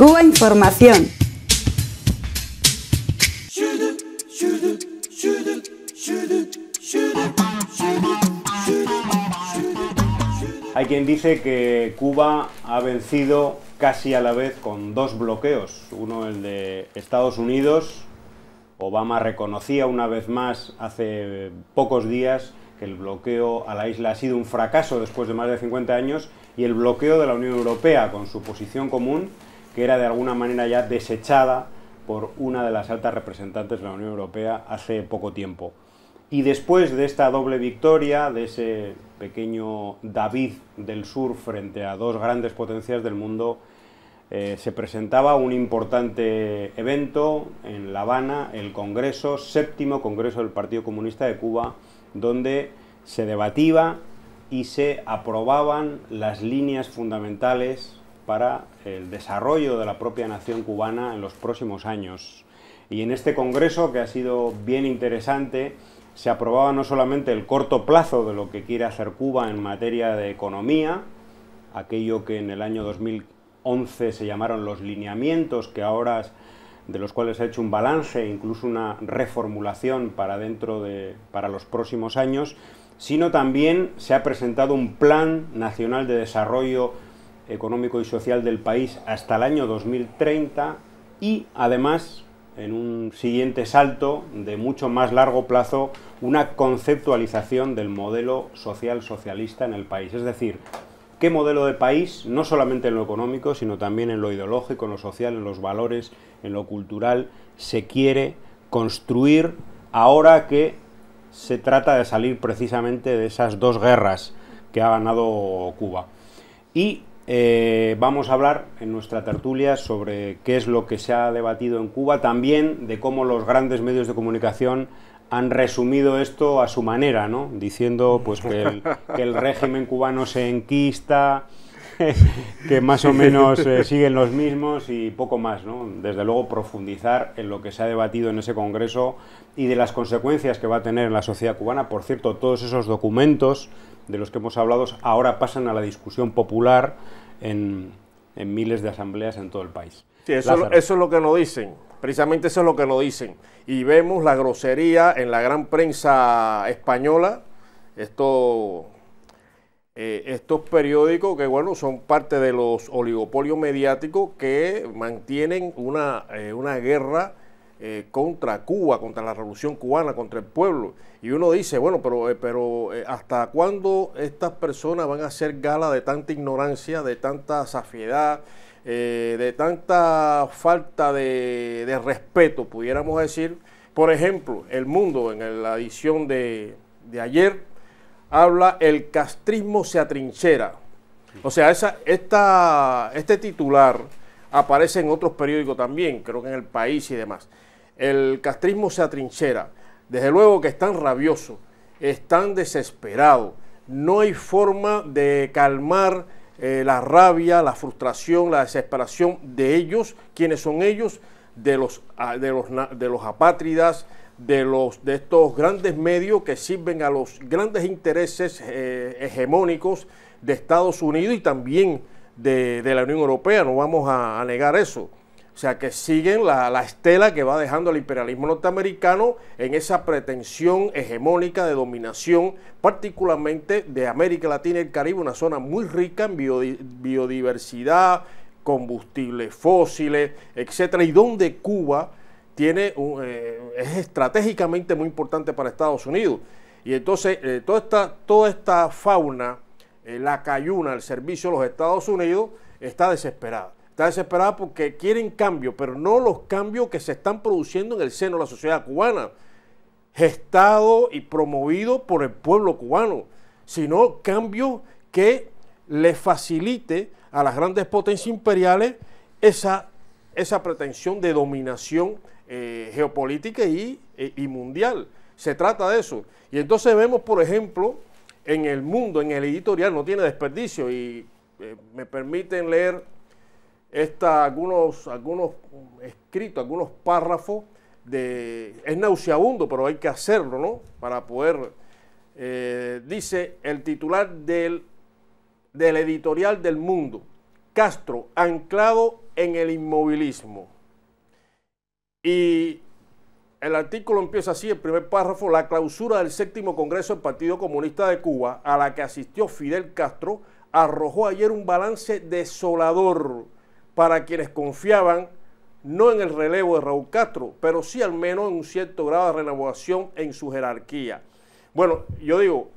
Cuba Información. Hay quien dice que Cuba ha vencido casi a la vez con dos bloqueos. Uno el de Estados Unidos. Obama reconocía una vez más hace pocos días que el bloqueo a la isla ha sido un fracaso después de más de 50 años y el bloqueo de la Unión Europea con su posición común que era de alguna manera ya desechada por una de las altas representantes de la Unión Europea hace poco tiempo. Y después de esta doble victoria, de ese pequeño David del Sur frente a dos grandes potencias del mundo, eh, se presentaba un importante evento en La Habana, el Congreso, séptimo Congreso del Partido Comunista de Cuba, donde se debatía y se aprobaban las líneas fundamentales para el desarrollo de la propia nación cubana en los próximos años. Y en este Congreso, que ha sido bien interesante, se aprobaba no solamente el corto plazo de lo que quiere hacer Cuba en materia de economía, aquello que en el año 2011 se llamaron los lineamientos, que ahora de los cuales se ha hecho un balance, e incluso una reformulación para dentro para los próximos años, sino también se ha presentado un plan nacional de desarrollo económico y social del país hasta el año 2030 y además en un siguiente salto de mucho más largo plazo una conceptualización del modelo social socialista en el país. Es decir, qué modelo de país, no solamente en lo económico, sino también en lo ideológico, en lo social, en los valores, en lo cultural, se quiere construir ahora que se trata de salir precisamente de esas dos guerras que ha ganado Cuba. Y eh, vamos a hablar en nuestra tertulia sobre qué es lo que se ha debatido en Cuba, también de cómo los grandes medios de comunicación han resumido esto a su manera, ¿no? diciendo pues, que, el, que el régimen cubano se enquista, que más o menos eh, siguen los mismos y poco más, ¿no? Desde luego profundizar en lo que se ha debatido en ese congreso y de las consecuencias que va a tener en la sociedad cubana. Por cierto, todos esos documentos de los que hemos hablado ahora pasan a la discusión popular en, en miles de asambleas en todo el país. Sí, eso, eso, es lo que nos dicen, precisamente eso es lo que nos dicen. Y vemos la grosería en la gran prensa española, esto eh, estos periódicos que bueno son parte de los oligopolios mediáticos que mantienen una, eh, guerra eh, contra Cuba, contra la revolución cubana, contra el pueblo. Y uno dice, bueno, pero, pero ¿hasta cuándo estas personas van a hacer gala de tanta ignorancia, de tanta safiedad, de tanta falta de, de respeto, pudiéramos decir? Por ejemplo, El Mundo, en la edición de, de ayer, habla el castrismo se atrinchera. O sea, esa, este titular aparece en otros periódicos también, creo que en El País y demás. El castrismo se atrinchera. Desde luego que están rabiosos, están desesperados. No hay forma de calmar eh, la rabia, la frustración, la desesperación de ellos, quienes son ellos, de los, ah, de los, de los apátridas, de, los, de estos grandes medios que sirven a los grandes intereses eh, hegemónicos de Estados Unidos y también de, la Unión Europea, no vamos a, negar eso. O sea, que siguen la, estela que va dejando el imperialismo norteamericano en esa pretensión hegemónica de dominación, particularmente de América Latina y el Caribe, una zona muy rica en biodiversidad, combustibles fósiles, etcétera, y donde Cuba eh, es estratégicamente muy importante para Estados Unidos. Y entonces eh, toda, esta, toda esta fauna, eh, la cayuna, el servicio de los Estados Unidos, está desesperada. Está desesperada porque quieren cambios, pero no los cambios que se están produciendo en el seno de la sociedad cubana, gestado y promovido por el pueblo cubano, sino cambios que le facilite a las grandes potencias imperiales esa, esa pretensión de dominación eh, geopolítica e, y, mundial. Se trata de eso. Y entonces vemos, por ejemplo, en el mundo, en el editorial, no tiene desperdicio y eh, me permiten leer algunos, algunos escritos, algunos párrafos de... Es nauseabundo, pero hay que hacerlo, ¿no? Para poder... Eh, dice el titular del, del editorial del mundo, Castro, anclado en el inmovilismo. Y el artículo empieza así, el primer párrafo, la clausura del séptimo Congreso del Partido Comunista de Cuba, a la que asistió Fidel Castro, arrojó ayer un balance desolador para quienes confiaban no en el relevo de Raúl Castro, pero sí al menos en un cierto grado de renovación en su jerarquía. Bueno, yo digo,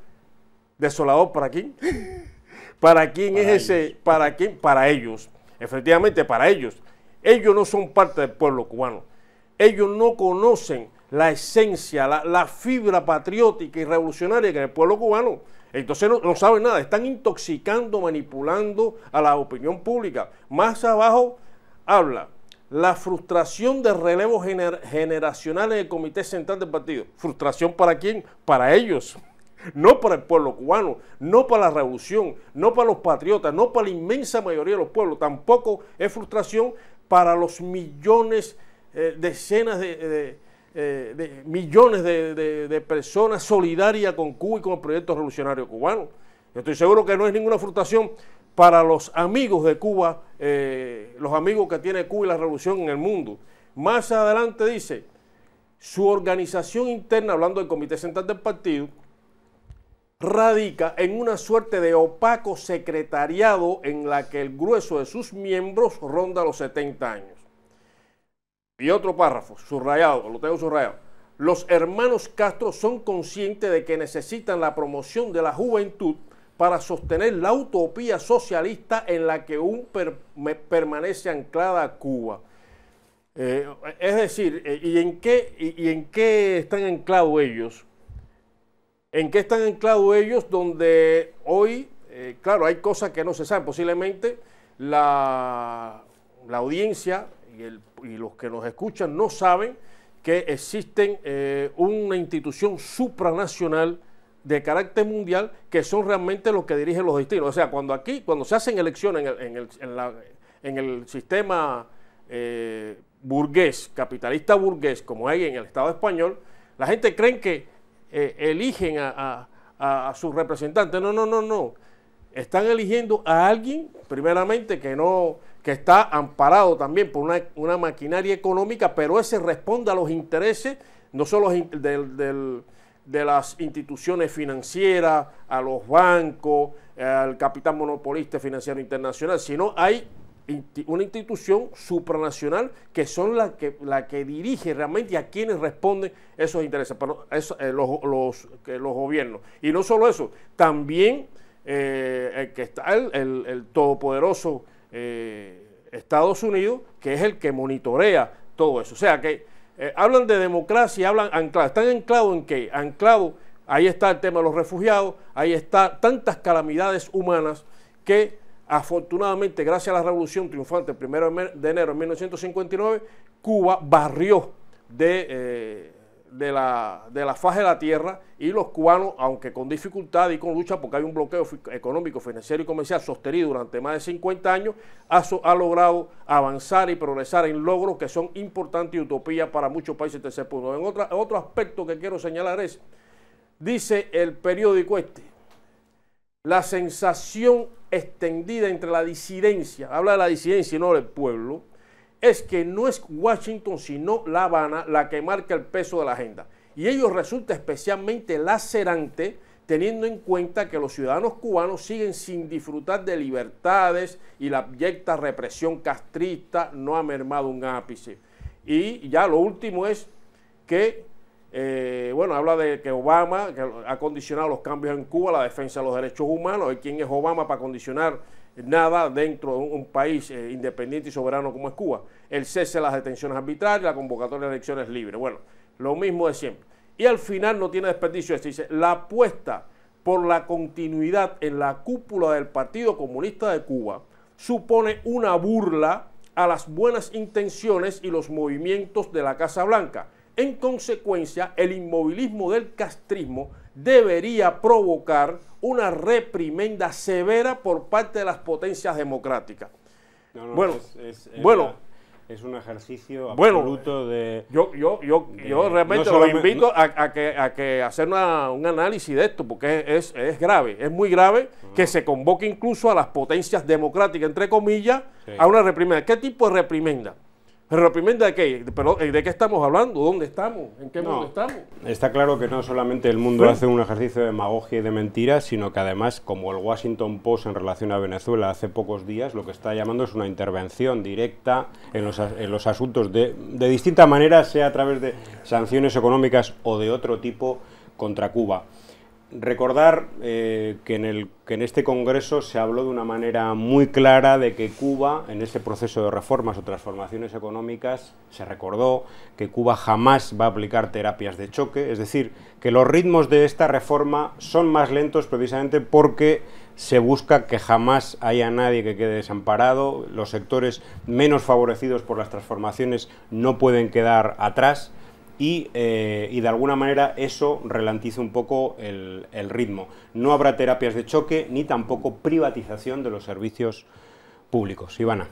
desolador para quién? ¿Para quién es ese? ¿Para quién? Para ellos. Efectivamente, para ellos. Ellos no son parte del pueblo cubano ellos no conocen la esencia, la, fibra patriótica y revolucionaria que es el pueblo cubano. Entonces no, saben nada, están intoxicando, manipulando a la opinión pública. Más abajo habla la frustración de relevos generacionales del Comité Central del Partido. ¿Frustración para quién? Para ellos. No para el pueblo cubano, no para la revolución, no para los patriotas, no para la inmensa mayoría de los pueblos. Tampoco es frustración para los millones de eh, decenas de, eh, millones de, personas solidarias con Cuba y con el proyecto revolucionario cubano. estoy seguro que no es ninguna frustración para los amigos de Cuba, eh, los amigos que tiene Cuba y la revolución en el mundo. Más adelante dice, su organización interna, hablando del Comité Central del Partido, radica en una suerte de opaco secretariado en la que el grueso de sus miembros ronda los 70 años. Y otro párrafo, subrayado, lo tengo subrayado. Los hermanos Castro son conscientes de que necesitan la promoción de la juventud para sostener la utopía socialista en la que aún permanece anclada Cuba. Eh, es decir, eh, ¿y, en qué, y, en qué están anclados ellos? ¿En qué están anclados ellos donde hoy, eh, claro, hay cosas que no se saben? Posiblemente la, la audiencia y, los que nos escuchan no saben que existen eh, una institución supranacional de carácter mundial que son realmente los que dirigen los destinos. O sea, cuando aquí, cuando se hacen elecciones en el, sistema eh, burgués, capitalista burgués, como hay en el Estado español, la gente cree que eh, eligen a, a sus representantes. No, no, no, no. Están eligiendo a alguien, primeramente, que no que está amparado también por una, maquinaria económica, pero ese responde a los intereses, no solo de las instituciones financieras, a los bancos, al capital monopolista financiero internacional, sino hay una institución supranacional que son la que, la que dirige realmente a quienes responden esos intereses, eh, los, eh, los, gobiernos. Y no solo eso, también eh, que está el, el todopoderoso eh, Estados Unidos, que es el que monitorea todo eso. O sea que eh, hablan de democracia, hablan anclado. ¿Están anclados en qué? Anclado ahí está el tema de los refugiados, ahí está tantas calamidades humanas que afortunadamente, gracias a la revolución triunfante el 1 de enero de 1959, Cuba barrió de eh, de la, de la faz de la tierra y los cubanos, aunque con dificultad y con lucha, porque hay un bloqueo económico, financiero y comercial sostenido durante más de 50 años, ha, ha logrado avanzar y progresar en logros que son importantes y utopías para muchos países del tercer mundo. En otro aspecto que quiero señalar es, dice el periódico este, la sensación extendida entre la disidencia, habla de la disidencia y no del pueblo, es que no es Washington, sino La Habana la que marca el peso de la agenda. Y ello resulta especialmente lacerante teniendo en cuenta que los ciudadanos cubanos siguen sin disfrutar de libertades y la abyecta represión castrista no ha mermado un ápice. Y ya lo último es que, eh, bueno, habla de que Obama ha condicionado los cambios en Cuba, la defensa de los derechos humanos, ¿Y quién es Obama para condicionar nada dentro de un, país eh, independiente y soberano como es Cuba. El cese de las detenciones arbitrarias, la convocatoria de elecciones libres. Bueno, lo mismo de siempre. Y al final no tiene desperdicio esto. Dice, la apuesta por la continuidad en la cúpula del Partido Comunista de Cuba supone una burla a las buenas intenciones y los movimientos de la Casa Blanca. En consecuencia, el inmovilismo del castrismo debería provocar una reprimenda severa por parte de las potencias democráticas. bueno, es, bueno, es un ejercicio absoluto de... Yo, yo, yo, yo realmente lo invito a, que, a hacer un análisis de esto, porque es, grave, es muy grave que se convoque incluso a las potencias democráticas, entre comillas, a una reprimenda. ¿Qué tipo de reprimenda? de qué? Eh, ¿De qué estamos hablando? ¿Dónde estamos? ¿En qué mundo estamos? Está claro que no solamente el mundo hace un ejercicio de demagogia y de mentiras, sino que además, como el Washington Post en relación a Venezuela hace pocos días, lo que está llamando es una intervención directa en los, en los asuntos de, de distinta manera, sea a través de sanciones económicas o de otro tipo contra Cuba recordar eh, que, en que en este Congreso se habló de una manera muy clara de que Cuba, en ese proceso de reformas o transformaciones económicas, se recordó que Cuba jamás va a aplicar terapias de choque, es decir, que los ritmos de esta reforma son más lentos precisamente porque se busca que jamás haya nadie que quede desamparado, los sectores menos favorecidos por las transformaciones no pueden quedar atrás eh, y, de alguna manera eso ralentiza un poco el, el ritmo. No habrá terapias de choque ni tampoco privatización de los servicios públicos. Ivana.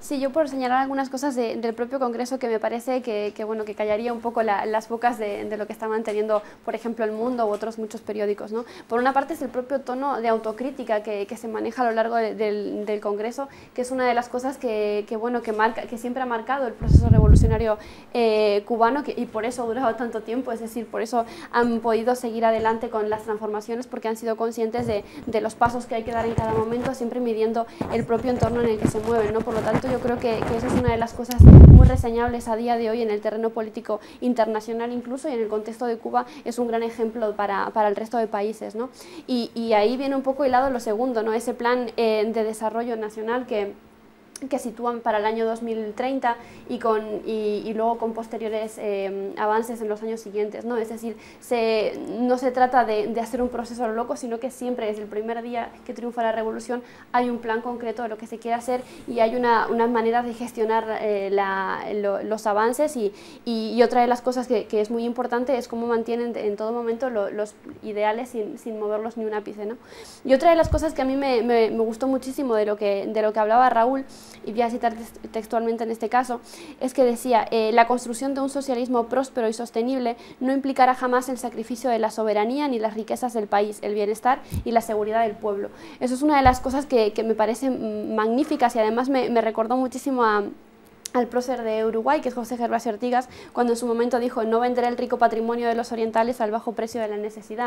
Sí, yo por señalar algunas cosas del propio Congreso que me parece que, bueno, que callaría un poco las bocas de, lo que está manteniendo, por ejemplo, El Mundo u otros muchos periódicos. ¿no? Por una parte es el propio tono de autocrítica que, se maneja a lo largo del, Congreso, que es una de las cosas que, bueno, que, marca, que siempre ha marcado el proceso revolucionario eh, cubano y por eso ha durado tanto tiempo, es decir, por eso han podido seguir adelante con las transformaciones porque han sido conscientes de, los pasos que hay que dar en cada momento, siempre midiendo el propio entorno en el que se mueven. ¿no? Por lo tanto, yo creo que, esa es una de las cosas muy reseñables a día de hoy en el terreno político internacional incluso y en el contexto de Cuba es un gran ejemplo para, el resto de países. Y, ahí viene un poco lado lo segundo, ¿no? ese plan eh, de desarrollo nacional que que sitúan para el año 2030 y, con, y, luego con posteriores eh, avances en los años siguientes. ¿no? Es decir, se, no se trata de, de, hacer un proceso loco, sino que siempre desde el primer día que triunfa la revolución hay un plan concreto de lo que se quiere hacer y hay una, unas maneras de gestionar eh, la, los avances y, y, otra de las cosas que, que, es muy importante es cómo mantienen en todo momento los ideales sin, sin, moverlos ni un ápice. ¿no? Y otra de las cosas que a mí me, me, me gustó muchísimo de lo que, de lo que hablaba Raúl, y voy a citar textualmente en este caso, es que decía, eh, la construcción de un socialismo próspero y sostenible no implicará jamás el sacrificio de la soberanía ni las riquezas del país, el bienestar y la seguridad del pueblo. Eso es una de las cosas que, me parecen mm, magníficas y además me recordó muchísimo a al prócer de Uruguay, que es José Gervasio Ortigas, cuando en su momento dijo no venderé el rico patrimonio de los orientales al bajo precio de la necesidad.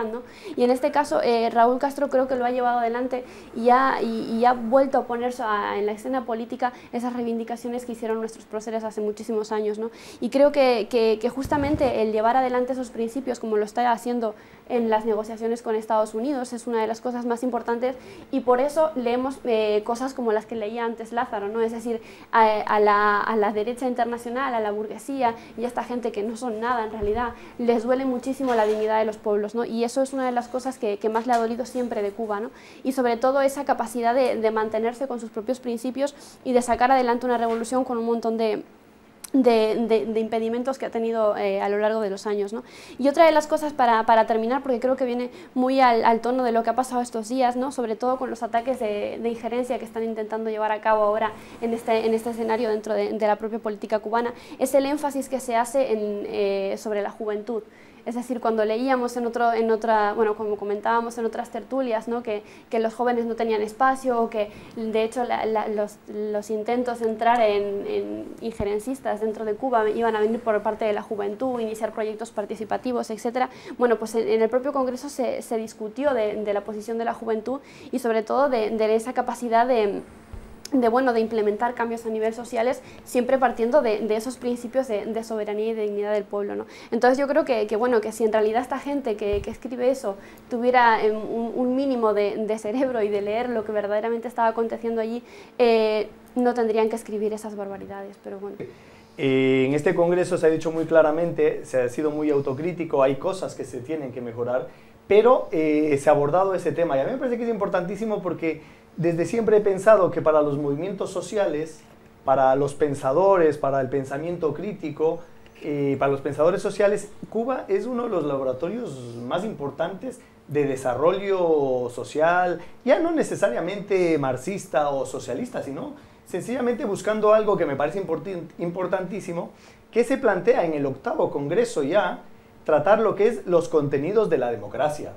Y en este caso eh, Raúl Castro creo que lo ha llevado adelante y ha, y, ha vuelto a poner en la escena política esas reivindicaciones que hicieron nuestros próceres hace muchísimos años. ¿no? Y creo que, que justamente el llevar adelante esos principios, como lo está haciendo en las negociaciones con Estados Unidos, es una de las cosas más importantes y por eso leemos eh, cosas como las que leía antes Lázaro, ¿no? es decir, a, la, a, la, derecha internacional, a la burguesía y a esta gente que no son nada en realidad, les duele muchísimo la dignidad de los pueblos ¿no? y eso es una de las cosas que, que más le ha dolido siempre de Cuba ¿no? y sobre todo esa capacidad de, de mantenerse con sus propios principios y de sacar adelante una revolución con un montón de de, impedimentos que ha tenido eh, a lo largo de los años. Y otra de las cosas para, terminar, porque creo que viene muy al, tono de lo que ha pasado estos días, ¿no? sobre todo con los ataques de, injerencia que están intentando llevar a cabo ahora en este, en este escenario dentro de, la propia política cubana, es el énfasis que se hace eh, sobre la juventud. Es decir, cuando leíamos en, otro, en otra, bueno, como comentábamos en otras tertulias, ¿no? que, los jóvenes no tenían espacio o que de hecho los, intentos de entrar en, en, injerencistas dentro de Cuba iban a venir por parte de la juventud, iniciar proyectos participativos, etc. Bueno, pues en, el propio Congreso se, se discutió de, la posición de la juventud y sobre todo de esa capacidad de de, bueno, de implementar cambios a nivel sociales, siempre partiendo de, de esos principios de, soberanía y dignidad del pueblo. ¿no? Entonces yo creo que, que, bueno, que si en realidad esta gente que, que escribe eso tuviera em, un, mínimo de, de, cerebro y de leer lo que verdaderamente estaba aconteciendo allí, eh, no tendrían que escribir esas barbaridades, pero bueno. Eh, en este Congreso se ha dicho muy claramente, se ha sido muy autocrítico, hay cosas que se tienen que mejorar pero eh, se ha abordado ese tema y a mí me parece que es importantísimo porque desde siempre he pensado que para los movimientos sociales, para los pensadores, para el pensamiento crítico, eh, para los pensadores sociales, Cuba es uno de los laboratorios más importantes de desarrollo social, ya no necesariamente marxista o socialista, sino sencillamente buscando algo que me parece importantísimo, que se plantea en el octavo Congreso ya tratar lo que es los contenidos de la democracia.